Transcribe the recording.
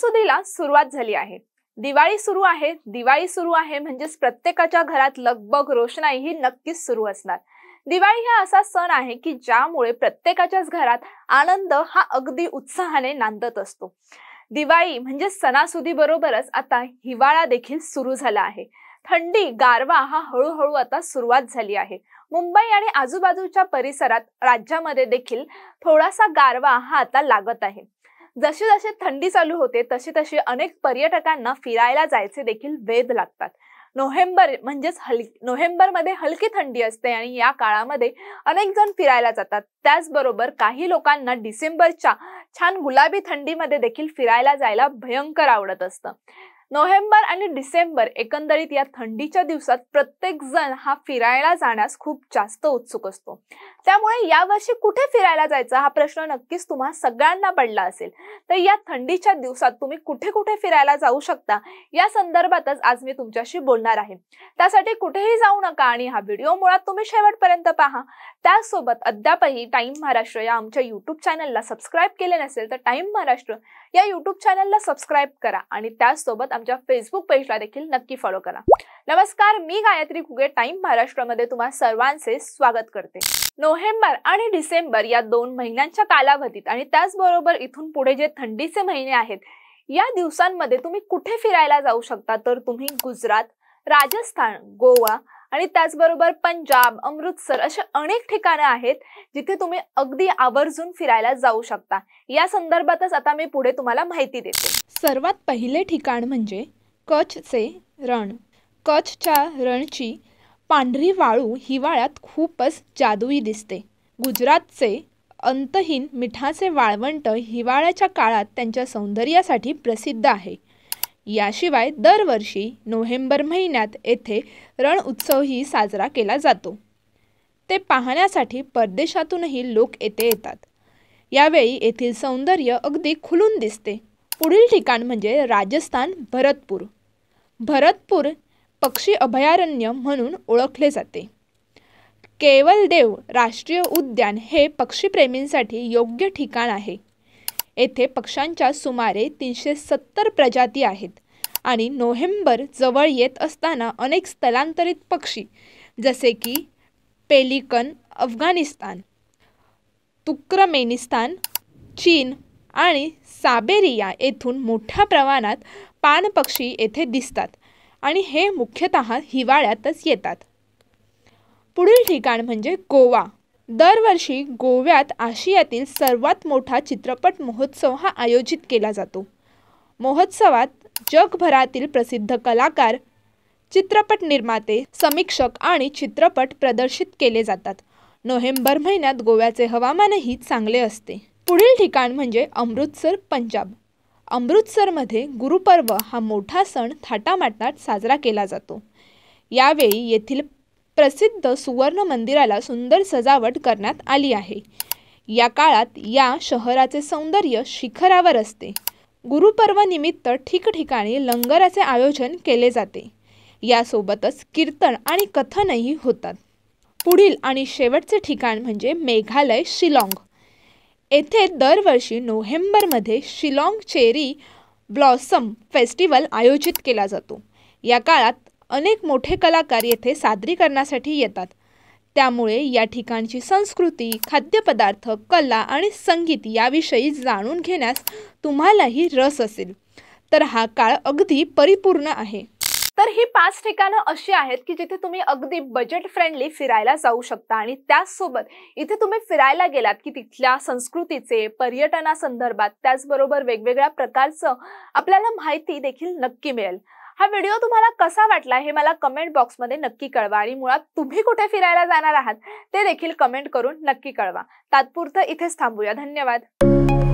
सणासुदीला सुरुवात झाली आहे दिवाळी सुरू आहे दिवाळी सुरू आहे म्हणजेच प्रत्येकाच्या घरात लगबग रोषणाई ही नक्कीच सुरू असणार दिवाळी हा असा सण आहे की ज्यामुळे प्रत्येकाच्याच घरात आनंद हा अगदी उत्साहाने नांदत असतो दिवाळी म्हणजे सणासुदी बरोबरच आता हिवाळा देखील सुरू झाला आहे थंडी गारवा हा हळूहळू आता सुरुवात झाली आहे मुंबई आणि आजूबाजूच्या परिसरात राज्यामध्ये देखील थोडासा गारवा हा आता लागत आहे जशी जशी थंडी चालू होते तशी तशी अनेक पर्यटकांना फिरायला जायचे देखील वेद लागतात नोव्हेंबर म्हणजेच हल नोव्हेंबरमध्ये हलकी थंडी असते आणि या काळामध्ये अनेक जण फिरायला जातात त्याचबरोबर काही लोकांना डिसेंबरच्या छान गुलाबी थंडीमध्ये देखील फिरायला जायला भयंकर आवडत असतं नोव्हेंबर आणि डिसेंबर एकंदरीत या थंडीच्या दिवसात प्रत्येक जण हा फिरायला जाण्यास खूप जास्त उत्सुक असतो त्यामुळे यावर्षी कुठे फिरायला जायचा हा प्रश्न नक्कीच तुम्हा सगळ्यांना पडला असेल तर या थंडीच्या दिवसात तुम्ही कुठे कुठे फिरायला जाऊ शकता या संदर्भातच आज मी तुमच्याशी बोलणार आहे त्यासाठी कुठेही जाऊ नका आणि हा व्हिडिओ मुळात तुम्ही शेवटपर्यंत पहा त्यासोबत अद्यापही टाइम महाराष्ट्र या आमच्या युट्यूब चॅनलला सबस्क्राईब केले नसेल तर टाइम महाराष्ट्र या युट्यूब चॅनलला सबस्क्राईब करा आणि त्यासोबत आमच्या फेसबुक पेजला देखील नक्की फॉलो करा नमस्कार मी गायत्री कुगे टाइम महाराष्ट्रामध्ये तुम्हा सर्वांचे स्वागत करते नोव्हेंबर आणि डिसेंबर या दोन महिन्यांच्या कालावधीत आणि त्याचबरोबर इथून पुढे जे थंडीचे महिने आहेत या दिवसांमध्ये तुम्ही कुठे फिरायला जाऊ शकता तर तुम्ही गुजरात राजस्थान गोवा आणि त्याचबरोबर पंजाब अमृतसर असे अनेक ठिकाणं आहेत जिथे तुम्ही अगदी आवर्जून फिरायला जाऊ शकता या संदर्भातच आता मी पुढे तुम्हाला माहिती देते सर्वात पहिले ठिकाण म्हणजे कच्छचे रण कच्छच्या रणची पांढरी वाळू हिवाळ्यात खूपच जादुई दिसते गुजरातचे अंतहीन मिठाचे वाळवंट हिवाळ्याच्या काळात त्यांच्या सौंदर्यासाठी प्रसिद्ध आहे याशिवाय दरवर्षी नोव्हेंबर महिन्यात येथे रण उत्सवही साजरा केला जातो ते पाहण्यासाठी परदेशातूनही लोक येथे येतात यावेळी येथील सौंदर्य अगदी खुलून दिसते पुढील ठिकाण म्हणजे राजस्थान भरतपूर भरतपूर पक्षी अभयारण्य म्हणून ओळखले जाते केवलदेव राष्ट्रीय उद्यान हे पक्षीप्रेमींसाठी योग्य ठिकाण आहे येथे पक्ष्यांच्या सुमारे तीनशे सत्तर प्रजाती आहेत आणि नोव्हेंबर जवळ येत असताना अनेक स्थलांतरित पक्षी जसे की पेलिकन अफगाणिस्तान तुक्रमेनिस्तान चीन आणि साबेरिया येथून मोठ्या प्रमाणात पाणपक्षी येथे दिसतात आणि हे मुख्यतः हिवाळ्यातच येतात पुढील ठिकाण म्हणजे गोवा दरवर्षी गोव्यात आशियातील सर्वात मोठा चित्रपट महोत्सव हा आयोजित केला जातो महोत्सवात जगभरातील प्रसिद्ध कलाकार चित्रपट निर्माते समीक्षक आणि चित्रपट प्रदर्शित केले जातात नोव्हेंबर महिन्यात गोव्याचे हवामानही चांगले असते पुढील ठिकाण म्हणजे अमृतसर पंजाब अमृतसरमध्ये गुरुपर्व हा मोठा सण थाटामाटात साजरा केला जातो यावेळी येथील प्रसिद्ध सुवर्ण मंदिराला सुंदर सजावट करण्यात आली आहे या काळात या शहराचे सौंदर्य शिखरावर असते गुरुपर्वनिमित्त ठिकठिकाणी लंगराचे आयोजन केले जाते यासोबतच कीर्तन आणि कथनही होतात पुढील आणि शेवटचे ठिकाण म्हणजे मेघालय शिलाँग येथे दरवर्षी नोव्हेंबरमध्ये शिलाँग चेरी ब्लॉसम फेस्टिवल आयोजित केला जातो या काळात अनेक मोठे कलाकार येथे सादरीकरणासाठी येतात त्यामुळे या ठिकाणची संस्कृती खाद्यपदार्थ कला आणि संगीत याविषयी जाणून घेण्यास तुम्हालाही रस असेल तर हा काळ अगदी परिपूर्ण आहे तर ही पाच ठिकाणं अशी आहेत की जिथे तुम्ही अगदी बजेट फ्रेंडली फिरायला जाऊ शकता आणि त्याचसोबत इथे तुम्ही फिरायला गेलात की तिथल्या संस्कृतीचे पर्यटनासंदर्भात त्याचबरोबर वेगवेगळ्या प्रकारचं आपल्याला माहिती देखील नक्की मिळेल हा व्हिडिओ तुम्हाला कसा वाटला हे मला कमेंट बॉक्समध्ये नक्की कळवा आणि मुळात तुम्ही कुठे फिरायला जाणार आहात ते देखील कमेंट करून नक्की कळवा तात्पुरतं इथेच थांबूया धन्यवाद